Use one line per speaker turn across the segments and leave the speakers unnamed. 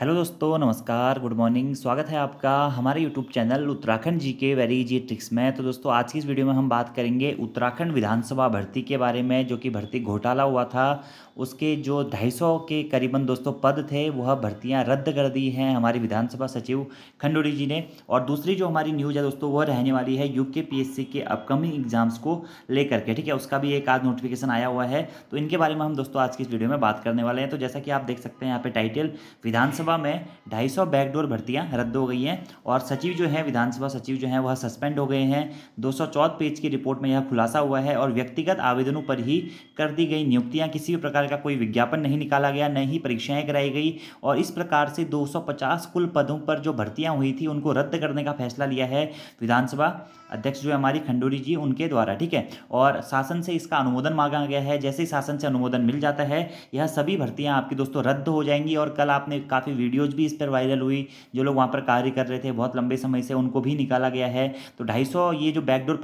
hello दोस्तों नमस्कार good morning स्वागत है आपका हमारे यूट्यूब चैनल उत्तराखंड जी के वेरी जी ट्रिक्स में तो दोस्तों आज की इस वीडियो में हम बात करेंगे उत्तराखंड विधानसभा भर्ती के बारे में जो कि भर्ती घोटाला हुआ था उसके जो सौ के करीबन दोस्तों पद थे वह भर्तियां रद्द कर दी हैं हमारी विधानसभा सचिव खंडोड़ी जी ने और दूसरी जो हमारी न्यूज़ है दोस्तों वह रहने वाली है यू के के अपकमिंग एग्जाम्स को लेकर के ठीक है उसका भी एक आज नोटिफिकेशन आया हुआ है तो इनके बारे में हम दोस्तों आज की इस वीडियो में बात करने वाले हैं तो जैसा कि आप देख सकते हैं यहाँ पर टाइटल विधानसभा विधानसभा में 250 बैकडोर भर्तियां रद्द हो गई हैं और सचिव जो है विधानसभा सचिव जो है वह सस्पेंड हो गए हैं चौदह पेज की रिपोर्ट में यह खुलासा हुआ है और व्यक्तिगत आवेदनों पर ही कर दी गई नियुक्तियाँ किसी भी प्रकार का कोई विज्ञापन नहीं निकाला गया न ही परीक्षाएँ कराई गई और इस प्रकार से पचास कुल पदों पर जो भर्तियाँ हुई थी उनको रद्द करने का फैसला लिया है विधानसभा अध्यक्ष जो है हमारी खंडूरी जी उनके द्वारा ठीक है और शासन से इसका अनुमोदन मांगा गया है जैसे ही शासन से अनुमोदन मिल जाता है यह सभी भर्तियाँ आपकी दोस्तों रद्द हो जाएंगी और कल आपने काफ़ी वीडियोज भी इस पर वायरल हुई जो लोग वहाँ पर कार्य कर रहे थे बहुत लंबे समय से उनको भी निकाला गया है तो ढाई ये जो बैकडोर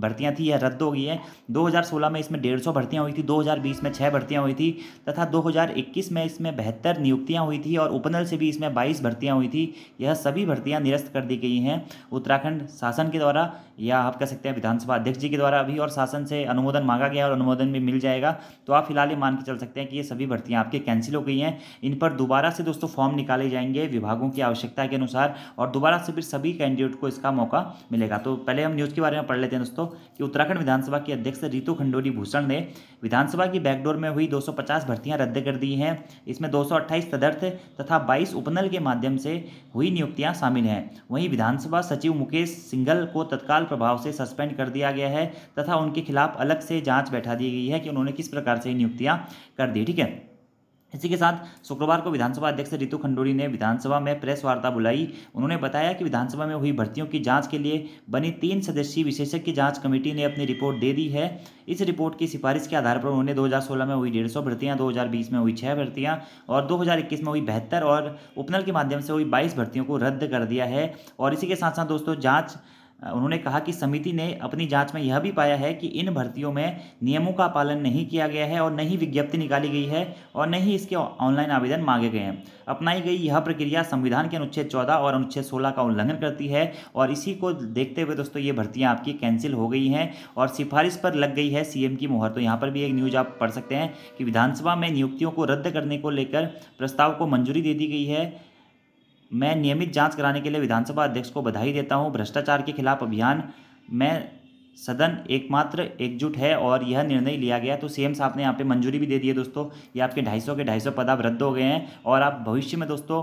भर्तियां थी यह रद्द हो गई है 2016 में इसमें डेढ़ सौ भर्तियाँ हुई थी 2020 में छः भर्तियां हुई थी तथा 2021 में इसमें बेहतर नियुक्तियां हुई थी और उपनल से भी इसमें 22 भर्तियां हुई थी यह सभी भर्तियां निरस्त कर दी गई हैं उत्तराखंड शासन के द्वारा या आप कह सकते हैं विधानसभा अध्यक्ष जी के द्वारा अभी और शासन से अनुमोदन मांगा गया और अनुमोदन भी मिल जाएगा तो आप फिलहाल ये मान के चल सकते हैं कि ये सभी भर्तियाँ आपके कैंसिल हो गई हैं इन पर दोबारा से दोस्तों फॉर्म निकाले जाएंगे विभागों की आवश्यकता के अनुसार और दोबारा से फिर सभी कैंडिडेट को इसका मौका मिलेगा तो पहले हम न्यूज़ के बारे में पढ़ लेते हैं दोस्तों दोस्तों कि उत्तराखंड विधानसभा की अध्यक्ष रितु खंडोरी भूषण ने विधानसभा की बैकडोर में हुई 250 भर्तियां रद्द कर दी हैं इसमें 228 तदर्थ तथा 22 उपनल के माध्यम से हुई नियुक्तियां शामिल हैं वहीं विधानसभा सचिव मुकेश सिंघल को तत्काल प्रभाव से सस्पेंड कर दिया गया है तथा उनके खिलाफ अलग से जाँच बैठा दी गई है कि उन्होंने किस प्रकार से नियुक्तियाँ कर दी ठीक है इसी के साथ शुक्रवार को विधानसभा अध्यक्ष रितु खंडूरी ने विधानसभा में प्रेस वार्ता बुलाई उन्होंने बताया कि विधानसभा में हुई भर्तियों की जांच के लिए बनी तीन सदस्यीय विशेषज्ञ जांच कमेटी ने अपनी रिपोर्ट दे दी है इस रिपोर्ट की सिफारिश के आधार पर उन्होंने 2016 में हुई डेढ़ सौ भर्तियाँ दो में हुई छः भर्तियाँ और दो में हुई बेहतर और उपनल के माध्यम से हुई बाईस भर्तियों को रद्द कर दिया है और इसी के साथ साथ दोस्तों जाँच उन्होंने कहा कि समिति ने अपनी जांच में यह भी पाया है कि इन भर्तियों में नियमों का पालन नहीं किया गया है और न ही विज्ञप्ति निकाली गई है और न ही इसके ऑनलाइन आवेदन मांगे गए हैं अपनाई गई यह प्रक्रिया संविधान के अनुच्छेद चौदह और अनुच्छेद सोलह का उल्लंघन करती है और इसी को देखते हुए दोस्तों ये भर्तियाँ आपकी कैंसिल हो गई हैं और सिफारिश पर लग गई है सी की मुहर तो यहाँ पर भी एक न्यूज़ आप पढ़ सकते हैं कि विधानसभा में नियुक्तियों को रद्द करने को लेकर प्रस्ताव को मंजूरी दे दी गई है मैं नियमित जांच कराने के लिए विधानसभा अध्यक्ष को बधाई देता हूं भ्रष्टाचार के खिलाफ अभियान में सदन एकमात्र एकजुट है और यह निर्णय लिया गया तो सीएम साहब ने यहाँ पे मंजूरी भी दे दी है दोस्तों ये आपके 250 के 250 पद आप रद्द हो गए हैं और आप भविष्य में दोस्तों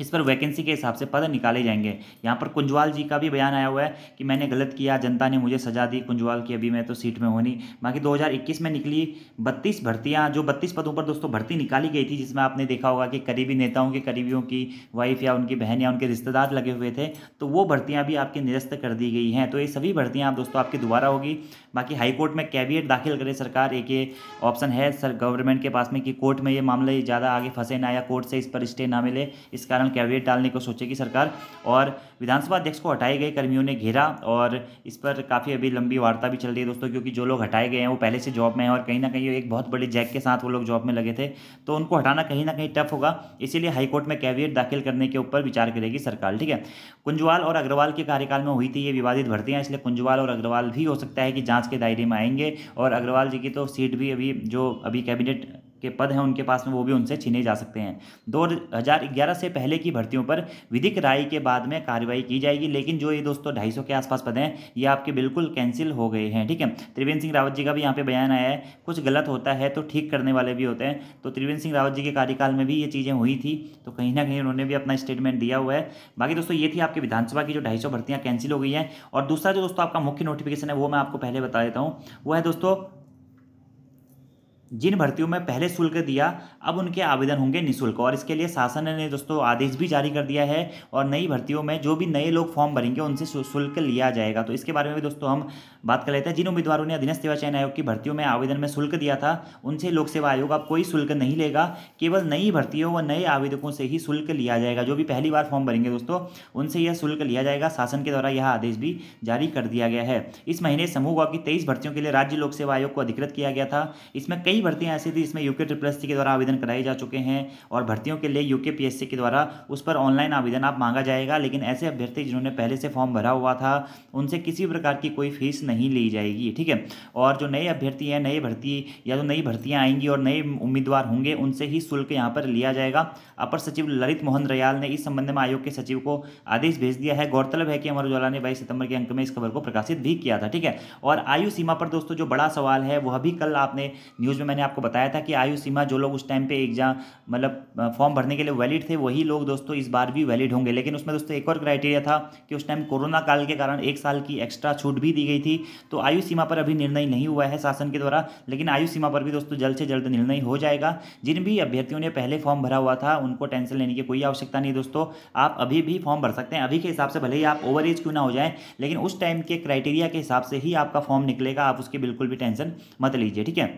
इस पर वैकेंसी के हिसाब से पद निकाले जाएंगे यहाँ पर कुंजवाल जी का भी बयान आया हुआ है कि मैंने गलत किया जनता ने मुझे सजा दी कुंजवाल की अभी मैं तो सीट में होनी बाकी 2021 में निकली 32 भर्तियाँ जो 32 पदों पर दोस्तों भर्ती निकाली गई थी जिसमें आपने देखा होगा कि करीबी नेताओं के करीबियों की वाइफ या उनकी बहन या उनके रिश्तेदार लगे हुए थे तो वो भर्तियाँ भी आपकी निरस्त कर दी गई हैं तो ये सभी भर्तियाँ आप दोस्तों आपकी दोबारा होगी बाकी हाईकोर्ट में कैबिनेट दाखिल करे सरकार एक ये ऑप्शन है सर गवर्नमेंट के पास में कि कोर्ट में ये मामले ज़्यादा आगे फंसे ना या कोर्ट से इस पर स्टे ना मिले इस कारण दौरान कैबिनेट डालने को सोचेगी सरकार और विधानसभा अध्यक्ष को हटाए गए कर्मियों ने घेरा और इस पर काफ़ी अभी लंबी वार्ता भी चल रही है दोस्तों क्योंकि जो लोग हटाए गए हैं वो पहले से जॉब में हैं और कहीं ना कहीं एक बहुत बड़ी जैक के साथ वो लोग जॉब में लगे थे तो उनको हटाना कहीं ना कहीं टफ होगा इसीलिए हाईकोर्ट में कैबिनेट दाखिल करने के ऊपर विचार करेगी सरकार ठीक है कुंजवाल और अग्रवाल के कार्यकाल में हुई थी ये विवादित भर्तियाँ इसलिए कुंजवाल और अग्रवाल भी हो सकता है कि जाँच के दायरे में आएंगे और अग्रवाल जी की तो सीट भी अभी जो अभी कैबिनेट के पद हैं उनके पास में वो भी उनसे छीने जा सकते हैं 2011 से पहले की भर्तियों पर विधिक राय के बाद में कार्रवाई की जाएगी लेकिन जो ये दोस्तों 250 के आसपास पद हैं ये आपके बिल्कुल कैंसिल हो गए हैं ठीक है त्रिवेंद्र सिंह रावत जी का भी यहाँ पे बयान आया है कुछ गलत होता है तो ठीक करने वाले भी होते हैं तो त्रिवेंद्र सिंह रावत जी के कार्यकाल में भी ये चीज़ें हुई थी तो कहीं ना कहीं उन्होंने भी अपना स्टेटमेंट दिया हुआ है बाकी दोस्तों ये थी आपकी विधानसभा की जो ढाई भर्तियाँ कैंसिल हो गई हैं और दूसरा जो दोस्तों आपका मुख्य नोटिफिकेशन है वो मैं आपको पहले बता देता हूँ वो है दोस्तों जिन भर्तियों में पहले शुल्क दिया अब उनके आवेदन होंगे निःशुल्क और इसके लिए शासन ने दोस्तों आदेश भी जारी कर दिया है और नई भर्तियों में जो भी नए लोग फॉर्म भरेंगे उनसे शुल्क लिया जाएगा तो इसके बारे में भी दोस्तों हम बात कर लेते हैं जिन उम्मीदवारों ने अधीनस्थ सेवा चयन आयोग की भर्तियों में आवेदन में शुल्क दिया था उनसे लोक सेवा आयोग अब कोई शुल्क नहीं लेगा केवल नई भर्तियों व नए आवेदकों से ही शुल्क लिया जाएगा जो भी पहली बार फॉर्म भरेंगे दोस्तों उनसे यह शुल्क लिया जाएगा शासन के द्वारा यह आदेश भी जारी कर दिया गया है इस महीने समूह की तेईस भर्तियों के लिए राज्य लोक सेवा आयोग को अधिकृत किया गया था इसमें कई कई भर्तियां ऐसी थी जिसमें यूके ट्रिपल के द्वारा आवेदन कराए जा चुके हैं और भर्तियों के लिए यूके पीएससी के द्वारा उस पर ऑनलाइन आवेदन आप मांगा जाएगा लेकिन ऐसे अभ्यर्थी जिन्होंने पहले से फॉर्म भरा हुआ था उनसे किसी प्रकार की कोई फीस नहीं ली जाएगी ठीक है और जो नए अभ्यर्थी हैं नए भर्ती या जो नई भर्तियाँ आएंगी और नए उम्मीदवार होंगे उनसे ही शुल्क यहाँ पर लिया जाएगा अपर सचिव ललित मोहन रयाल ने इस संबंध में आयोग के सचिव को आदेश भेज दिया है गौरतलब है कि अमर उजाला ने बाईस सितंबर के अंक में इस खबर को प्रकाशित भी किया था ठीक है और आयु सीमा पर दोस्तों जो बड़ा सवाल है वह भी कल आपने न्यूज़ में मैंने आपको बताया था कि आयु सीमा जो लोग उस टाइम पे एग्जाम मतलब फॉर्म भरने के लिए वैलिड थे वही लोग दोस्तों इस बार भी वैलिड होंगे लेकिन उसमें दोस्तों एक और क्राइटेरिया था कि उस टाइम कोरोना काल के कारण एक साल की एक्स्ट्रा छूट भी दी गई थी तो आयु सीमा पर अभी निर्णय नहीं हुआ है शासन के द्वारा लेकिन आयु सीमा पर भी दोस्तों जल्द से जल्द निर्णय हो जाएगा जिन भी अभ्यर्थियों ने पहले फॉर्म भरा हुआ था उनको टेंशन लेने की कोई आवश्यकता नहीं दोस्तों आप अभी भी फॉर्म भर सकते हैं अभी के हिसाब से भले ही आप ओवर एज क्यों ना हो जाए लेकिन उस टाइम के क्राइटेरिया के हिसाब से ही आपका फॉर्म निकलेगा आप उसकी बिल्कुल भी टेंशन मत लीजिए ठीक है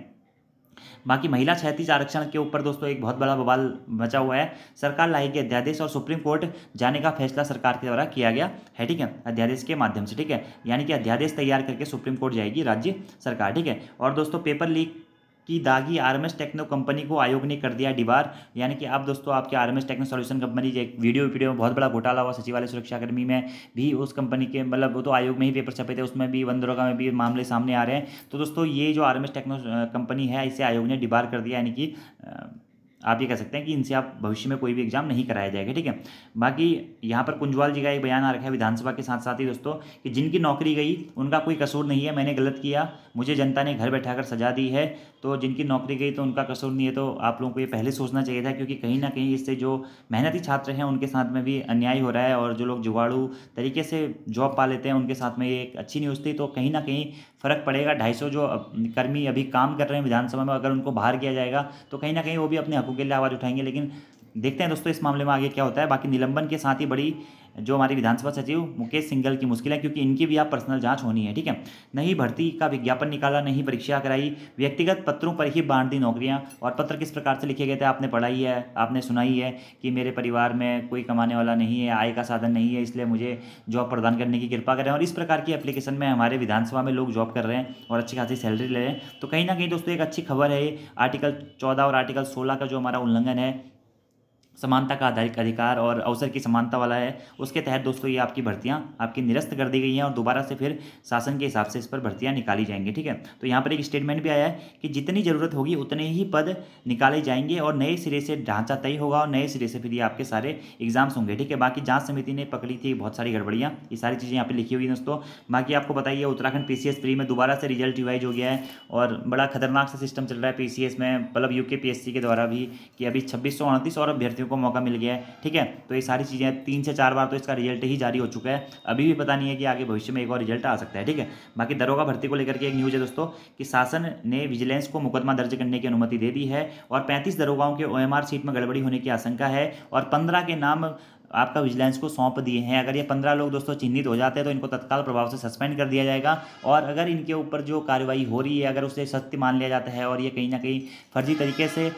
बाकी महिला क्षैतिज आरक्षण के ऊपर दोस्तों एक बहुत बड़ा बवाल मचा हुआ है सरकार लाएगी अध्यादेश और सुप्रीम कोर्ट जाने का फैसला सरकार के द्वारा किया गया है ठीक है अध्यादेश के माध्यम से ठीक है यानी कि अध्यादेश तैयार करके सुप्रीम कोर्ट जाएगी राज्य सरकार ठीक है और दोस्तों पेपर लीक की दागी आरएमएस टेक्नो कंपनी को आयोग ने कर दिया डिबार यानी कि अब दोस्तों आपके RMS Techno Solution company video video वीडियो में बहुत बड़ा घोटाला हुआ सचिवालय सुरक्षा कर्मी में भी उस कंपनी के मतलब वो तो आयोग में ही पेपर छपे थे उसमें भी वंदरोगा में भी मामले सामने आ रहे हैं तो दोस्तों ये जो आर टेक्नो कंपनी है इसे आयोग ने डिबार कर दिया यानी कि आप ये कह सकते हैं कि इनसे आप भविष्य में कोई भी एग्जाम नहीं कराया जाएगा ठीक है बाकी यहाँ पर कुंजवाल जी का एक बयान आ रखा है विधानसभा के साथ साथ ही दोस्तों कि जिनकी नौकरी गई उनका कोई कसूर नहीं है मैंने गलत किया मुझे जनता ने घर बैठा कर सजा दी है तो जिनकी नौकरी गई तो उनका कसूर नहीं है तो आप लोगों को ये पहले सोचना चाहिए था क्योंकि कहीं ना कहीं इससे जो मेहनती छात्र हैं उनके साथ में भी अन्याय हो रहा है और जो लोग जुगाड़ू तरीके से जॉब पा लेते हैं उनके साथ में ये एक अच्छी न्यूज़ थी तो कहीं ना कहीं फ़र्क पड़ेगा ढाई जो कर्मी अभी काम कर रहे हैं विधानसभा में अगर उनको बाहर किया जाएगा तो कहीं ना कहीं वो भी अपने आपको के लिए आवाज़ उठाएंगे लेकिन देखते हैं दोस्तों इस मामले में आगे क्या होता है बाकी निलंबन के साथ ही बड़ी जो हमारे विधानसभा सचिव मुकेश सिंघल की मुश्किल है क्योंकि इनकी भी आप पर्सनल जांच होनी है ठीक है नहीं भर्ती का विज्ञापन निकाला नहीं परीक्षा कराई व्यक्तिगत पत्रों पर ही बांट दी नौकरियां और पत्र किस प्रकार से लिखे गए थे आपने पढ़ाई है आपने सुनाई है कि मेरे परिवार में कोई कमाने वाला नहीं है आय का साधन नहीं है इसलिए मुझे जॉब प्रदान करने की कृपा करें और इस प्रकार की एप्लीकेशन में हमारे विधानसभा में लोग जॉब कर रहे हैं और अच्छी खासी सैलरी ले रहे हैं तो कहीं ना कहीं दोस्तों एक अच्छी खबर है आर्टिकल चौदह और आर्टिकल सोलह का जो हमारा उल्लंघन है समानता का आधारित अधिकार और अवसर की समानता वाला है उसके तहत दोस्तों ये आपकी भर्तियाँ आपकी निरस्त कर दी गई हैं और दोबारा से फिर शासन के हिसाब से इस पर भर्तियाँ निकाली जाएंगी ठीक है तो यहाँ पर एक स्टेटमेंट भी आया है कि जितनी ज़रूरत होगी उतने ही पद निकाले जाएंगे और नए सिरे से ढांचा तय होगा और नए सिरे से फिर ये आपके सारे एग्जाम्स होंगे ठीक है बाकी जाँच समिति ने पकड़ी थी बहुत सारी गड़बड़ियाँ ये सारी चीज़ें यहाँ पर लिखी हुई दोस्तों बाकी आपको बताइए उत्तराखंड पी सी में दोबारा से रिजल्ट रिवाइज हो गया है और बड़ा खतरनाक सा सिस्टम चल रहा है पी में मतलब यू के के द्वारा भी कि अभी छब्बीस सौ और अभ्यर्थियों बच्चों को मौका मिल गया है ठीक है तो ये सारी चीज़ें तीन से चार बार तो इसका रिजल्ट ही जारी हो चुका है अभी भी पता नहीं है कि आगे भविष्य में एक और रिजल्ट आ सकता है ठीक है बाकी दरोगा भर्ती को लेकर के एक न्यूज़ है दोस्तों कि शासन ने विजिलेंस को मुकदमा दर्ज करने की अनुमति दे दी है और पैंतीस दरोगाओं के ओ सीट में गड़बड़ी होने की आशंका है और पंद्रह के नाम आपका विजिलेंस को सौंप दिए हैं अगर ये पंद्रह लोग दोस्तों चिन्हित हो जाते हैं तो इनको तत्काल प्रभाव से सस्पेंड कर दिया जाएगा और अगर इनके ऊपर जो कार्रवाई हो रही है अगर उसे सत्य मान लिया जाता है और ये कहीं ना कहीं फर्जी तरीके से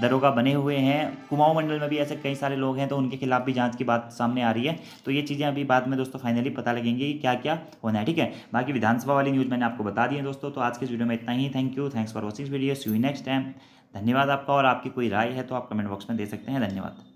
दरोगा बने हुए हैं कुमाऊं मंडल में भी ऐसे कई सारे लोग हैं तो उनके खिलाफ भी जांच की बात सामने आ रही है तो ये चीज़ें अभी बाद में दोस्तों फाइनली पता लगेंगी कि क्या क्या होना है ठीक है बाकी विधानसभा वाली न्यूज़ मैंने आपको बता दी है दोस्तों तो आज के वीडियो में इतना ही thank you thanks for watching video see next time धन्यवाद आपका और आपकी कोई राय है तो आप कमेंट बॉक्स में दे सकते हैं धन्यवाद